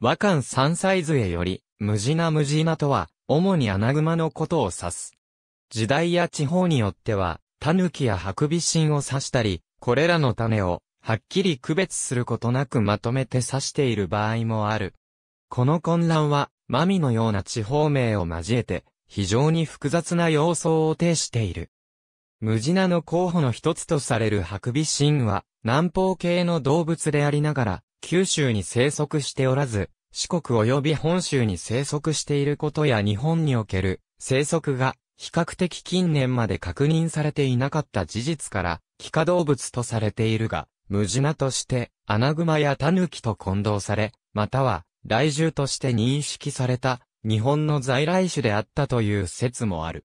和漢三歳へより、無事な無事なとは、主に穴熊のことを指す。時代や地方によっては、狸やハクビシンを指したり、これらの種を、はっきり区別することなくまとめて指している場合もある。この混乱は、マミのような地方名を交えて、非常に複雑な様相を呈している。ムジナの候補の一つとされるハクビシンは、南方系の動物でありながら、九州に生息しておらず、四国及び本州に生息していることや日本における生息が比較的近年まで確認されていなかった事実から、気化動物とされているが、無地なとして、アナグマやタヌキと混同され、または、来獣として認識された、日本の在来種であったという説もある。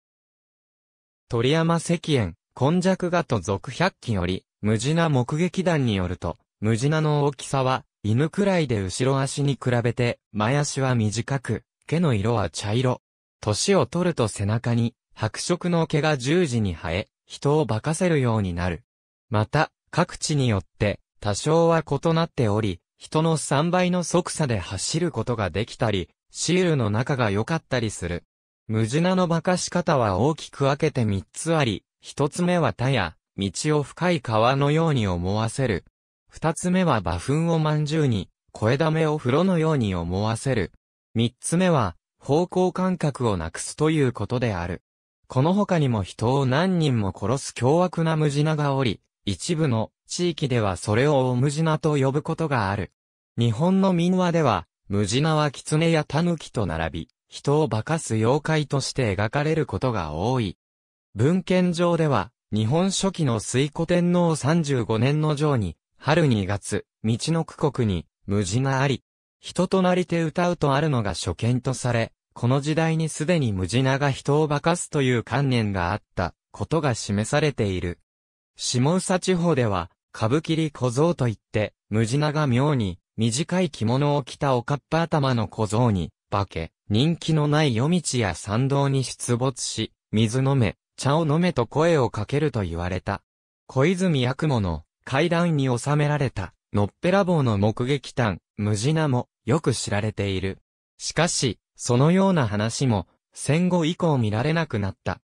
鳥山石燕、根弱画と続百鬼より、無地な目撃団によると、ムジナの大きさは、犬くらいで後ろ足に比べて、前足は短く、毛の色は茶色。年を取ると背中に、白色の毛が十字に生え、人を化かせるようになる。また、各地によって、多少は異なっており、人の3倍の速さで走ることができたり、シールの中が良かったりする。ムジナの化かし方は大きく分けて3つあり、1つ目は他や、道を深い川のように思わせる、二つ目は馬糞をまんじゅうに、声だめを風呂のように思わせる。三つ目は、方向感覚をなくすということである。この他にも人を何人も殺す凶悪なムジナがおり、一部の地域ではそれをオムジナと呼ぶことがある。日本の民話では、ムジナは狐や狸と並び、人を化かす妖怪として描かれることが多い。文献上では、日本初期の水古天皇35年の上に、春2月、道の区国に、無地があり、人となりて歌うとあるのが初見とされ、この時代にすでに無地なが人を化かすという観念があったことが示されている。下佐地方では、歌舞伎小僧といって、無地なが妙に、短い着物を着たおかっぱ頭の小僧に、化け、人気のない夜道や参道に出没し、水飲め、茶を飲めと声をかけると言われた。小泉八雲の階段に収められた、のっぺらぼうの目撃談、ムジナも、よく知られている。しかし、そのような話も、戦後以降見られなくなった。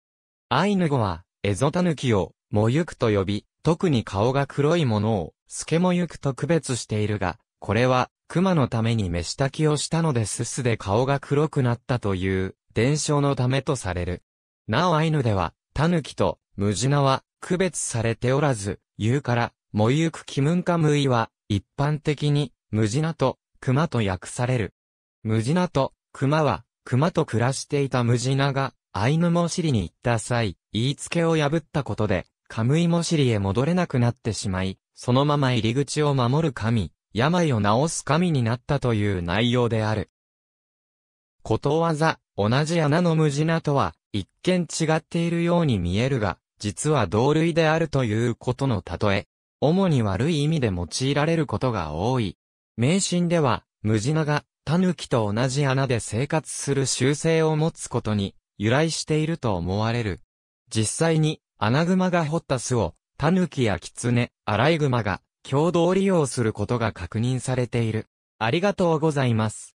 アイヌ語は、エゾタヌキを、もゆくと呼び、特に顔が黒いものを、スケモゆくと区別しているが、これは、熊のために飯炊きをしたのでススで顔が黒くなったという、伝承のためとされる。なおアイヌでは、タヌキと、ムジナは、区別されておらず、言うから、もゆくキムンカムイは、一般的に、ムジナと、熊と訳される。ムジナと、熊は、熊と暮らしていたムジナが、アイヌモシリに行った際、言いつけを破ったことで、カムイモシリへ戻れなくなってしまい、そのまま入り口を守る神、病を治す神になったという内容である。ことわざ、同じ穴のムジナとは、一見違っているように見えるが、実は同類であるということの例え。主に悪い意味で用いられることが多い。迷信では、ムジナが、狸と同じ穴で生活する習性を持つことに、由来していると思われる。実際に、アナグマが掘った巣を、狸やキツネ、アライグマが、共同利用することが確認されている。ありがとうございます。